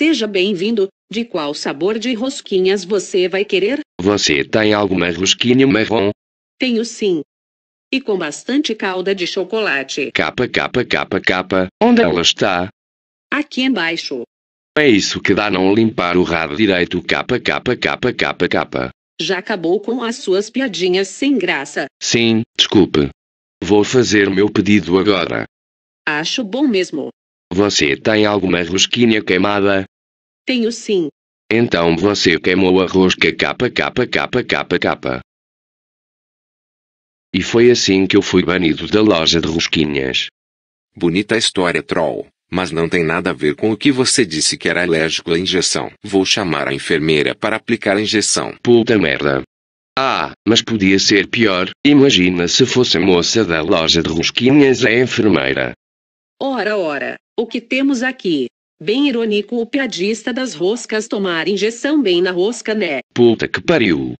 Seja bem-vindo. De qual sabor de rosquinhas você vai querer? Você tem alguma rosquinha marrom? Tenho sim. E com bastante calda de chocolate. Capa, capa, capa, capa. Onde ela está? Aqui embaixo. É isso que dá não limpar o rabo direito. Capa, capa, capa, capa, capa. Já acabou com as suas piadinhas sem graça. Sim, desculpe. Vou fazer meu pedido agora. Acho bom mesmo. Você tem alguma rosquinha queimada? Tenho sim. Então você queimou a rosca capa. E foi assim que eu fui banido da loja de rosquinhas. Bonita história, troll. Mas não tem nada a ver com o que você disse que era alérgico à injeção. Vou chamar a enfermeira para aplicar a injeção. Puta merda. Ah, mas podia ser pior. Imagina se fosse a moça da loja de rosquinhas a enfermeira. Ora, ora, o que temos aqui? Bem irônico o piadista das roscas tomar injeção bem na rosca, né? Puta que pariu.